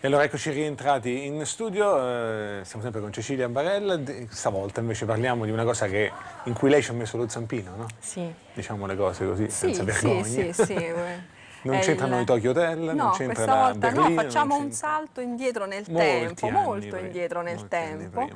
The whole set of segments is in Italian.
E allora eccoci rientrati in studio, eh, siamo sempre con Cecilia Barella, stavolta invece parliamo di una cosa che, in cui lei ci ha messo lo zampino, no? Sì. Diciamo le cose così, sì, senza vergogna. Sì, sì, sì. non c'entrano il... i Tokyo Hotel, no, non c'entra la Berlino. No, facciamo un salto indietro nel molti tempo, molto indietro nel tempo.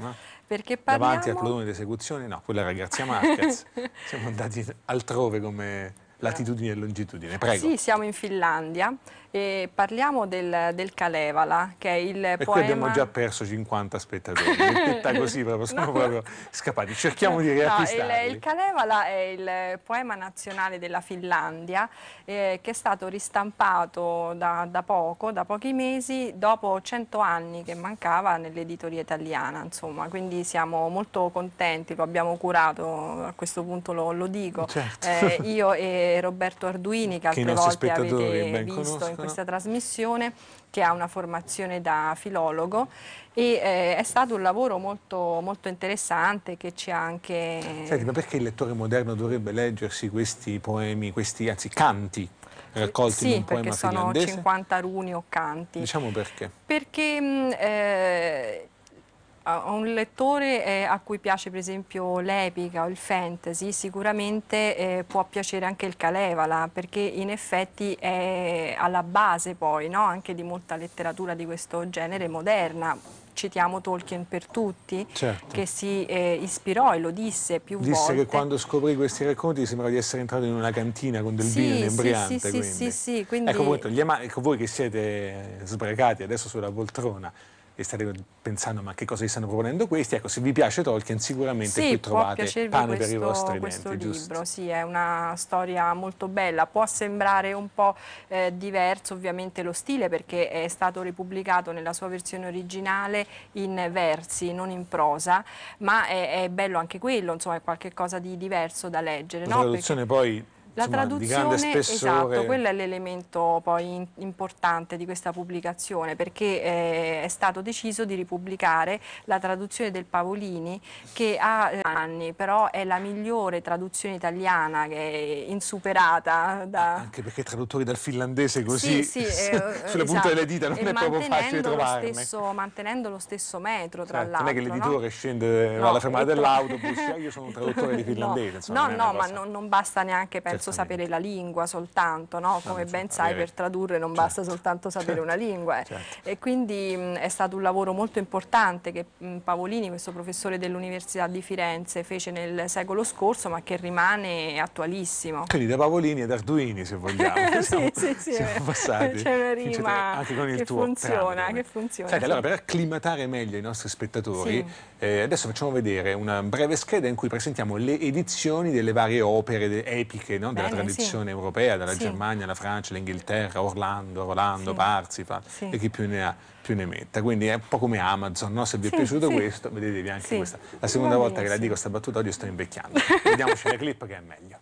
perché parliamo... Davanti al clone di esecuzione, no, quella ragazza Marquez, siamo andati altrove come latitudine e longitudine, prego. Sì, siamo in Finlandia e parliamo del, del, Calevala, che è il e poema... E qui abbiamo già perso 50 spettatori, così proprio, sono no. proprio scappati, cerchiamo di riacquistarli. No, il, il, Kalevala è il poema nazionale della Finlandia, eh, che è stato ristampato da, da, poco, da pochi mesi, dopo 100 anni che mancava nell'editoria italiana, insomma, quindi siamo molto contenti, lo abbiamo curato, a questo punto lo, lo dico, certo. eh, io e Roberto Arduini, che altre che volte avete visto in Certo. questa trasmissione che ha una formazione da filologo e eh, è stato un lavoro molto, molto interessante che ci ha anche... Senti, ma perché il lettore moderno dovrebbe leggersi questi poemi, questi anzi canti raccolti sì, in un poema perché sono 50 runi o canti. Diciamo perché. Perché... Mm, eh, eh, un lettore eh, a cui piace per esempio l'epica o il fantasy sicuramente eh, può piacere anche il Kalevala perché in effetti è alla base poi no? anche di molta letteratura di questo genere moderna citiamo Tolkien per tutti, certo. che si eh, ispirò e lo disse più disse volte. Disse che quando scoprì questi racconti sembrava di essere entrato in una cantina con del sì, vino inebriante. Sì, sì, sì, sì, quindi... Ecco, ecco voi che siete sbracati adesso sulla poltrona, e starete pensando ma che cosa vi stanno proponendo questi, ecco se vi piace Tolkien sicuramente sì, qui trovate pane questo, per i vostri questo denti. Questo libro, giusto? sì, è una storia molto bella, può sembrare un po' eh, diverso ovviamente lo stile perché è stato ripubblicato nella sua versione originale in versi, non in prosa, ma è, è bello anche quello, insomma è qualcosa di diverso da leggere. La no? traduzione perché... poi la traduzione, esatto, quello è l'elemento poi importante di questa pubblicazione perché eh, è stato deciso di ripubblicare la traduzione del Pavolini che ha eh, anni, però è la migliore traduzione italiana che è insuperata. Da... Anche perché traduttori dal finlandese così sì, sì, eh, sulla esatto. delle dita non e è proprio facile trovarne. Stesso, mantenendo lo stesso metro tra l'altro. Certo, non è che l'editore no? scende no, alla fermata dell'autobus, ah, io sono un traduttore di finlandese. no, insomma, no, no ma non, non basta neanche pensare certo, senso sapere la lingua soltanto, no? come ben sai per tradurre non certo. basta soltanto sapere certo. una lingua. Eh. Certo. E quindi mh, mm, è stato un lavoro molto importante che mh, mm, Pavolini, questo professore dell'Università di Firenze, fece nel secolo scorso ma che rimane attualissimo. Quindi da Pavolini ad Arduini se vogliamo, sì, siamo, sì, sì, siamo eh. passati. C'è una rima anche con il che, tuo funziona, che funziona. Senti, allora per acclimatare meglio i nostri spettatori, sì. eh, adesso facciamo vedere una breve scheda in cui presentiamo le edizioni delle varie opere epiche no? no? della tradizione sì. europea, dalla sì. Germania, la Francia, l'Inghilterra, Orlando, Rolando, sì. Parsifal sì. e chi più ne ha più ne metta. Quindi è un po' come Amazon, no? se vi è piaciuto questo, vedetevi anche questa. La seconda volta che la dico sta battuta oggi sto invecchiando. Vediamoci la clip che è meglio.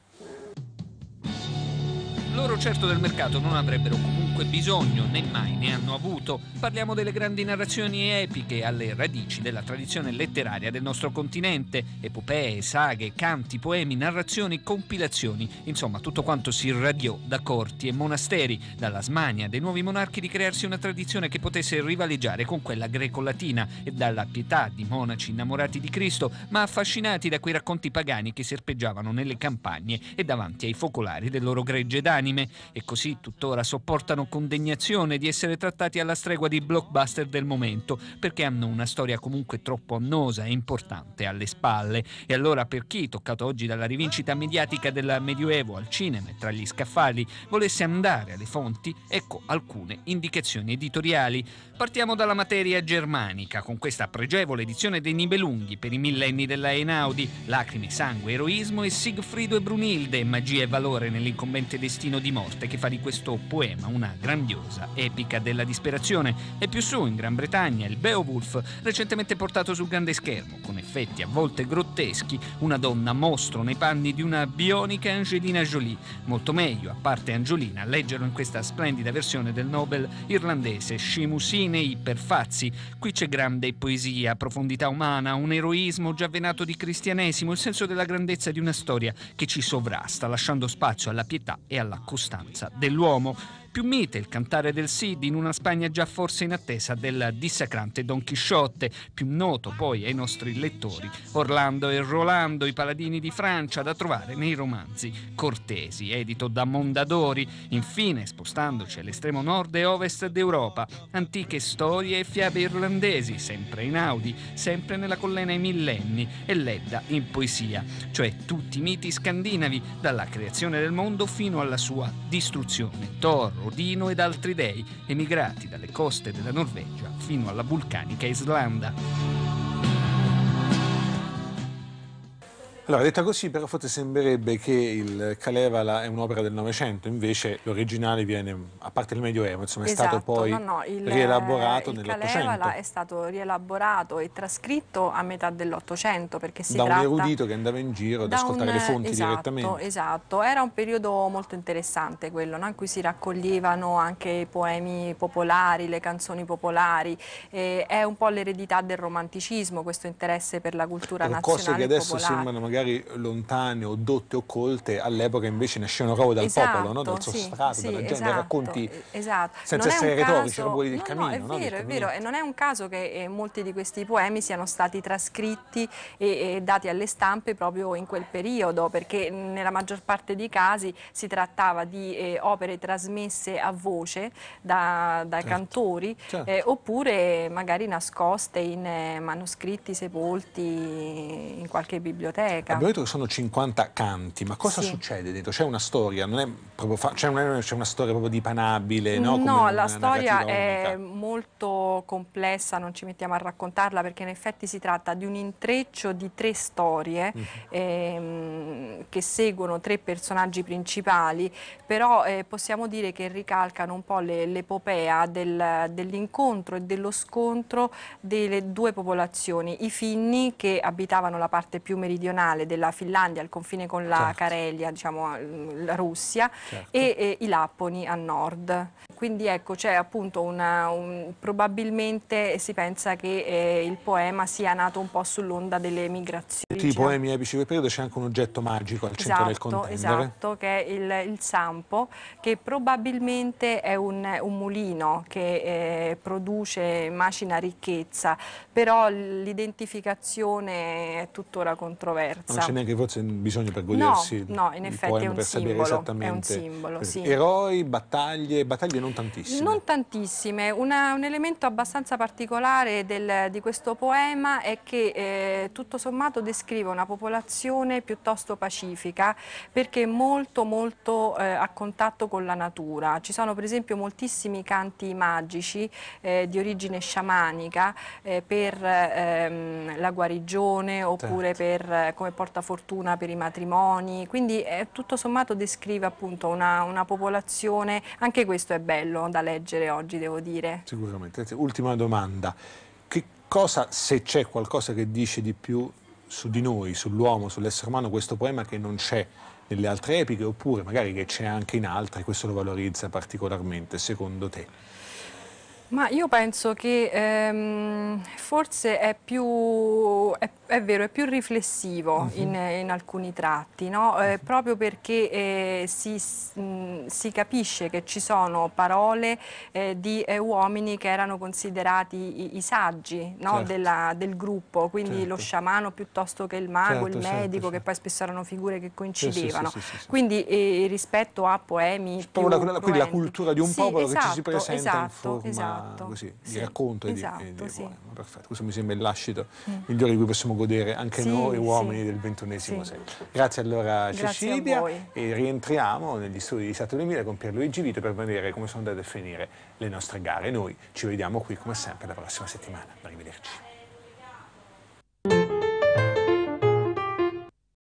Loro certo del mercato non avrebbero comunque comunque bisogno, né mai ne hanno avuto. Parliamo delle grandi narrazioni epiche alle radici della tradizione letteraria del nostro continente, epopee, saghe, canti, poemi, narrazioni, compilazioni, insomma tutto quanto si irradiò da corti e monasteri, dalla smania dei nuovi monarchi di crearsi una tradizione che potesse rivaleggiare con quella greco-latina e dalla pietà di monaci innamorati di Cristo, ma affascinati da quei racconti pagani che serpeggiavano nelle campagne e davanti ai focolari del loro gregge d'anime e così tuttora sopportano condegnazione di essere trattati alla stregua di blockbuster del momento, perché hanno una storia comunque troppo annosa e importante alle spalle. E allora per chi, toccato oggi dalla rivincita mediatica del Medioevo al cinema e tra gli scaffali, volesse andare alle fonti, ecco alcune indicazioni editoriali. Partiamo dalla materia germanica, con questa pregevole edizione dei Nibelunghi per i millenni della Einaudi, Lacrime, Sangue, Eroismo e Siegfriedo e Brunilde, Magia e Valore nell'incombente destino di morte, che fa di questo poema una grandiosa epica della disperazione e più su in Gran Bretagna il Beowulf, recentemente portato sul grande schermo, con effetti a volte grotteschi, una donna mostro nei panni di una bionica Angelina Jolie. Molto meglio, a parte Angelina leggerlo in questa splendida versione del Nobel irlandese Shimusinei per Fazzi. Qui c'è grande poesia, profondità umana, un eroismo già venato di cristianesimo, il senso della grandezza di una storia che ci sovrasta, lasciando spazio alla pietà e alla costanza dell'uomo più mite, il cantare del Cid in una Spagna già forse in attesa del dissacrante Don Chisciotte, più noto poi ai nostri lettori, Orlando e Rolando, i paladini di Francia, da trovare nei romanzi Cortesi, edito da Mondadori, infine spostandoci all'estremo nord e ovest d'Europa, antiche storie e fiabe irlandesi, sempre in Audi, sempre nella collena ai millenni e Ledda in poesia, cioè tutti i miti scandinavi, dalla creazione del mondo fino alla sua distruzione. Thor, Odino ed altri dei, emigrati dalle coste della Norvegia fino alla vulcanica Islanda. Allora, detta così, però forse sembrerebbe che il Kalevala è un'opera del Novecento, invece l'originale viene, a parte il Medioevo, insomma, esatto, è stato esatto. poi no, no, il, rielaborato nell'Ottocento. Il Kalevala è stato rielaborato e trascritto a metà dell'Ottocento, perché si da tratta... Da un erudito che andava in giro ad ascoltare un, le fonti esatto, direttamente. Esatto, era un periodo molto interessante quello, no? in cui si raccoglievano anche i poemi popolari, le canzoni popolari, eh, è un po' l'eredità del romanticismo questo interesse per la cultura per nazionale Cose che adesso sembrano magari magari lontane o dotte o colte, all'epoca invece nascevano proprio dal esatto, popolo, no? dal suo sì, dalla gente, esatto, racconti esatto. senza non essere retorici, caso... del no, cammino. No, è vero, è vero, e non è un caso che eh, molti di questi poemi siano stati trascritti e, e dati alle stampe proprio in quel periodo, perché nella maggior parte dei casi si trattava di eh, opere trasmesse a voce da, da certo. cantori, certo. Eh, oppure magari nascoste in eh, manoscritti sepolti in qualche biblioteca musica. Abbiamo detto che sono 50 canti, ma cosa sì. succede dentro? C'è una storia, non è proprio fa- c'è, cioè, una, c'è una storia proprio dipanabile? No, no la storia è unica. molto complessa, non ci mettiamo a raccontarla perché in effetti si tratta di un intreccio di tre storie mm. ehm, che seguono tre personaggi principali, però eh, possiamo dire che ricalcano un po' le, l'epopea del, dell'incontro e dello scontro delle due popolazioni, i finni che abitavano la parte più meridionale meridionale della Finlandia, al confine con la certo. Carelia, diciamo la Russia, certo. e, e, i Lapponi a nord. Quindi ecco, c'è appunto una, un, probabilmente si pensa che eh, il poema sia nato un po' sull'onda delle migrazioni tutti i poemi epici del periodo c'è anche un oggetto magico al esatto, centro del esatto, contendere. Esatto, che è il, il sampo, che probabilmente è un, un mulino che eh, produce, macina ricchezza, però l'identificazione è tuttora controversa. Non c'è neanche forse bisogno per godersi no, no, in effetti è un, simbolo, è un simbolo, sì. Eroi, battaglie, battaglie non tantissime. Non tantissime, Una, un elemento abbastanza particolare del, di questo poema è che eh, tutto sommato descrive descrive una popolazione piuttosto pacifica perché molto molto eh, a contatto con la natura. Ci sono per esempio moltissimi canti magici eh, di origine sciamanica eh, per ehm, la guarigione oppure certo. per, eh, come portafortuna per i matrimoni, quindi eh, tutto sommato descrive appunto una, una popolazione, anche questo è bello da leggere oggi devo dire. Sicuramente, ultima domanda cosa, se c'è qualcosa che dice di più su di noi, sull'uomo, sull'essere umano, questo poema che non c'è nelle altre epiche, oppure magari che c'è anche in altre, questo lo valorizza particolarmente, secondo te? Ma io penso che ehm, forse è più, è è vero, è più riflessivo uh mhm. -huh. in, in, alcuni tratti, no? eh, mhm. proprio perché eh, si, mh, si, capisce che ci sono parole eh, di eh, uomini che erano considerati i, i saggi no? certo. Della, del gruppo, quindi certo. lo sciamano piuttosto che il mago, certo, il certo, medico, che poi spesso erano figure che coincidevano. Sì, sì, sì, quindi eh, rispetto a poemi Spola, quella, Quindi la cultura di un popolo esatto, che ci si esatto, presenta esatto, in forma esatto. così, di racconto e di, e di esatto, poema. Perfetto, questo mi sembra il lascito mm. migliore di cui possiamo godere anche sì, noi uomini sì. del ventunesimo sì. secolo. Grazie allora Cecilia Grazie e rientriamo negli studi di Stato 2000 con Pierluigi Vito per vedere come sono andate a finire le nostre gare. Noi ci vediamo qui come sempre la prossima settimana. Arrivederci.